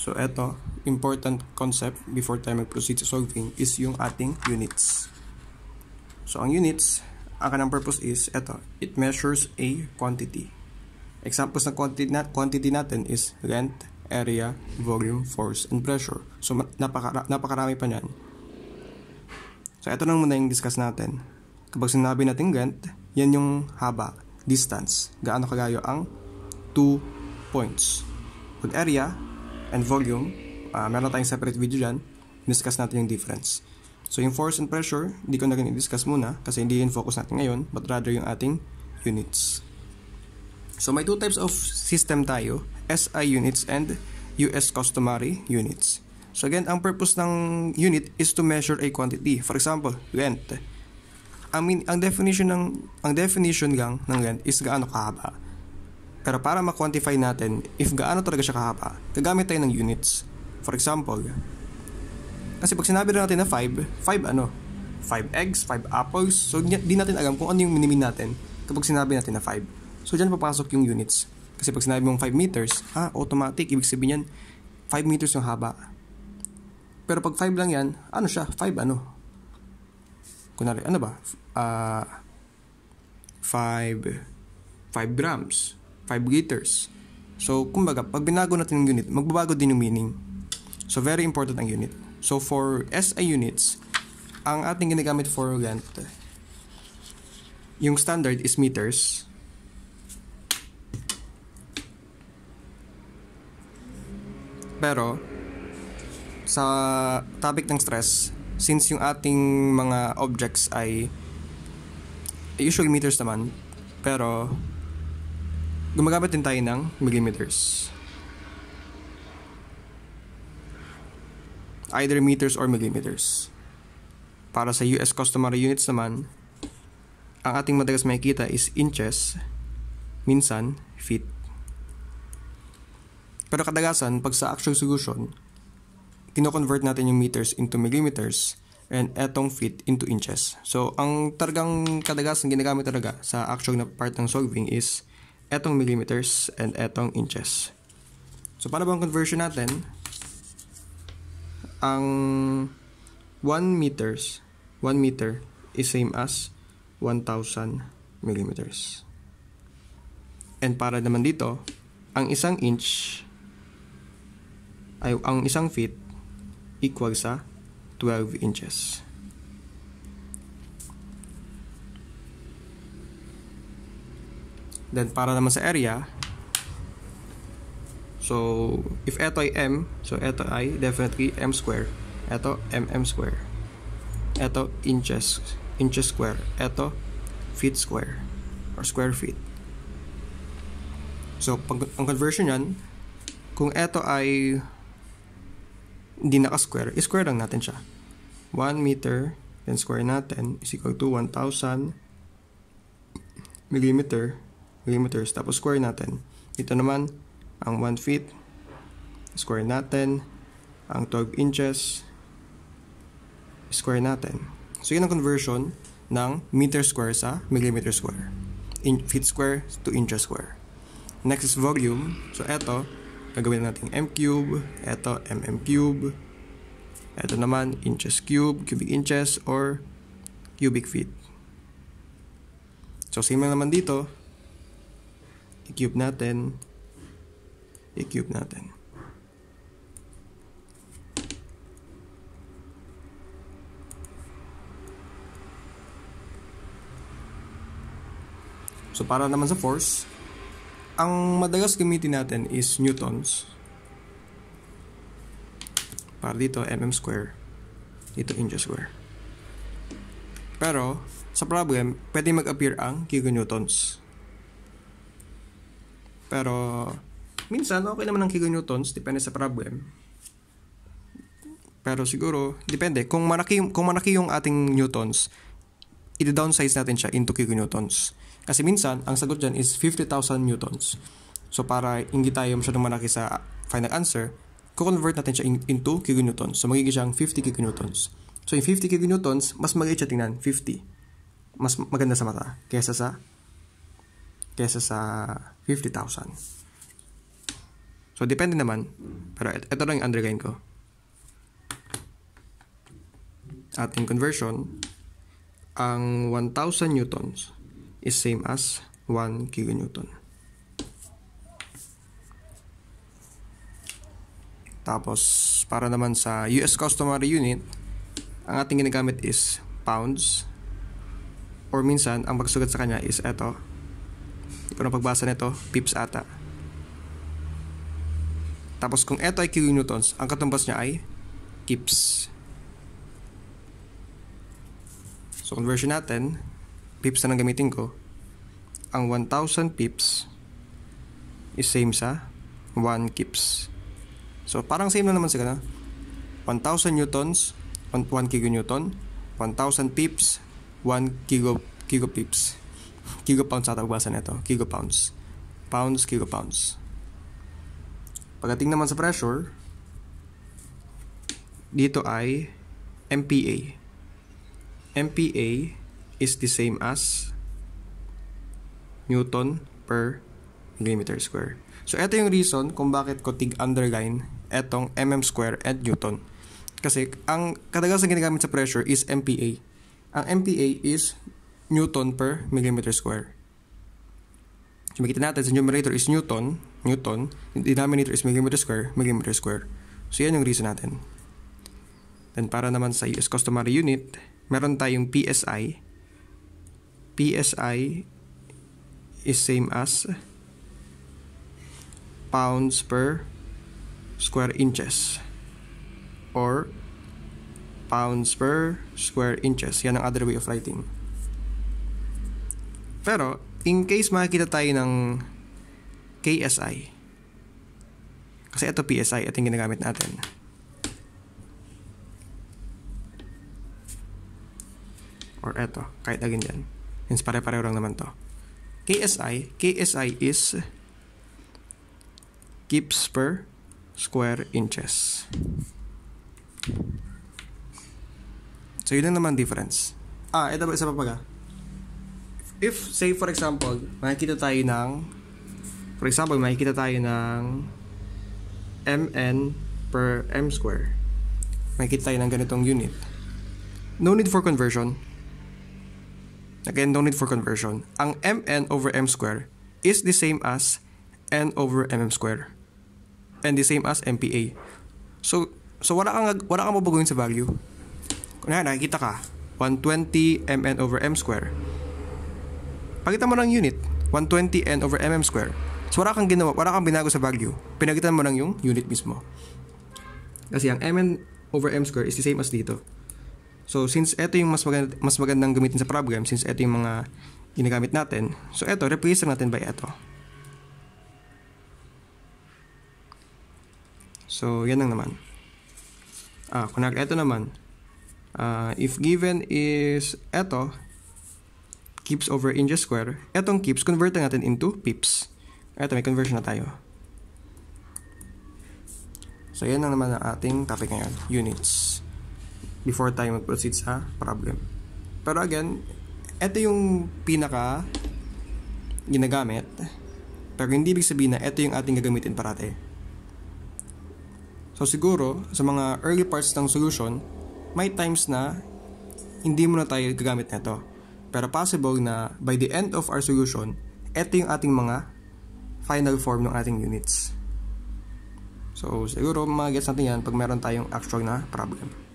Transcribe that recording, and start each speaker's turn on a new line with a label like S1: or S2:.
S1: So, eto, important concept before tayo mag-proceed sa solving is yung ating units. So, ang units, ang kanang purpose is, eto, it measures a quantity. Examples ng quantity, nat quantity natin is length, area, volume, force, and pressure. So, napaka napakarami pa niyan. So, ito nang muna yung discuss natin. Kapag sinabi natin length, yan yung haba, distance, gaano kagayo ang two points. Pag area, and volume, uh, meron tayong separate video dyan, discuss natin yung difference. So yung force and pressure, hindi ko na rin i-discuss muna kasi hindi yun focus natin ngayon, but rather yung ating units. So may two types of system tayo, SI units and US customary units. So again, ang purpose ng unit is to measure a quantity. For example, length. I mean, ang definition ng ang definition lang ng length is gaano kahaba. Pero para ma-quantify natin if gaano talaga siya kahaba, gagamit tayo ng units. For example, kasi pag sinabi natin na 5, 5 ano? 5 eggs, 5 apples. So, di natin alam kung ano yung minimin natin kapag sinabi natin na 5. So, dyan papasok yung units. Kasi pag sinabi mong 5 meters, ah, automatic. Ibig sabihin yan, 5 meters yung haba. Pero pag 5 lang yan, ano siya? 5 ano? Kunwari, ano ba? Uh, 5 5 grams. 5 So, kumbaga, pag binago natin yung unit, magbabago din yung meaning. So, very important ang unit. So, for SI units, ang ating ginagamit for length, yung standard is meters. Pero, sa topic ng stress, since yung ating mga objects ay usually meters naman, pero gumagamit din tayo ng millimeters. Either meters or millimeters. Para sa US customary units naman, ang ating madalas makikita is inches, minsan feet. Pero kadalasan, pag sa actual solution, kino-convert natin yung meters into millimeters and etong feet into inches. So, ang targang kadalasan ginagamit talaga sa actual na part ng solving is etong millimeters and etong inches. So, paano bang conversion natin? Ang 1 meters, 1 meter is same as 1,000 millimeters. And para naman dito, ang isang inch ay ang isang feet equal sa 12 inches. Then, para naman sa area, so, if ito ay m, so ito ay definitely m square. Ito, mm square. Ito, inches, inches square. Ito, feet square, or square feet. So, pag, ang conversion yan, kung ito ay hindi naka-square, i-square lang natin siya. 1 meter, then square natin, is equal to 1,000 millimeter millimeters. Tapos square natin. Dito naman, ang 1 feet, square natin. Ang 12 inches, square natin. So, yun ang conversion ng meter square sa millimeter square. In feet square to inches square. Next is volume. So, eto, gagawin natin m cube, eto, mm cube, eto naman, inches cube, cubic inches, or cubic feet. So, same naman dito, i-cube natin, i-cube natin. So para naman sa force, ang madalas gamitin natin is newtons. Para dito, mm square. Dito, inch square. Pero, sa problem, pwede mag-appear ang kilonewtons. Pero, minsan, okay naman ang kilonewtons, depende sa problem. Pero siguro, depende. Kung malaki, kung malaki yung ating newtons, i-downsize natin siya into kilonewtons. Kasi minsan, ang sagot dyan is 50,000 newtons. So, para hindi tayo masyadong malaki sa final answer, convert natin siya in, into kilonewtons. So, magiging siyang 50 kilonewtons. So, yung 50 kilonewtons, mas maliit siya tingnan, 50. Mas maganda sa mata kaysa sa kesa sa 50,000. So, depende naman. Pero ito lang yung underline ko. At in conversion, ang 1,000 newtons is same as 1 kilonewton. Tapos, para naman sa US customary unit, ang ating ginagamit is pounds or minsan ang pagsugat sa kanya is eto hindi ko pagbasa nito, pips ata. Tapos kung ito ay kilonewtons, ang katumbas niya ay kips. So conversion natin, pips na lang gamitin ko. Ang 1,000 pips is same sa 1 kips. So parang same na naman sila. 1,000 newtons, 1 kilonewton, 1,000 pips, 1 kilo, kilo pips kigopounds ata pagbasa nito. Kigopounds. Pounds, kigopounds. Pagdating naman sa pressure, dito ay MPA. MPA is the same as Newton per millimeter square. So, ito yung reason kung bakit ko tig-underline etong mm square at Newton. Kasi, ang kadalasan ginagamit sa pressure is MPA. Ang MPA is Newton per millimeter square. So makita natin sa numerator is Newton, Newton, denominator is millimeter square, millimeter square. So yan yung reason natin. Then para naman sa US customary unit, meron tayong PSI. PSI is same as pounds per square inches or pounds per square inches. Yan ang other way of writing. Pero, in case makikita tayo ng KSI, kasi ito PSI, ito yung ginagamit natin. Or ito, kahit again dyan. Hence, pare-pareho lang naman to. KSI, KSI is kips per square inches. So, yun lang naman difference. Ah, ito ba isa pa pag if say for example, makikita tayo ng for example, makikita tayo ng mn per m square. Makikita tayo ng ganitong unit. No need for conversion. Again, no need for conversion. Ang mn over m square is the same as n over mm square. And the same as MPA. So, so wala kang, wala kang mabaguhin sa value. Kung nakikita ka, 120 mn over m square pagitan mo ng unit, 120 n over mm square. So wala kang ginawa, wala kang binago sa value. Pinagitan mo lang yung unit mismo. Kasi ang mm over m square is the same as dito. So since ito yung mas, maganda, mas magandang gamitin sa problem, since ito yung mga ginagamit natin, so ito, replace natin by ito. So yan lang naman. Ah, kunag ito naman. Uh, if given is ito, kips over inches square. Etong kips, convert natin into pips. Eto, may conversion na tayo. So, yan lang naman ang ating topic ngayon, units. Before tayo mag-proceed sa problem. Pero again, ito yung pinaka ginagamit. Pero hindi ibig sabihin na ito yung ating gagamitin parate. So, siguro, sa mga early parts ng solution, may times na hindi mo na tayo gagamit nito. Pero possible na by the end of our solution, ito yung ating mga final form ng ating units. So, siguro magagets natin yan pag meron tayong actual na problem.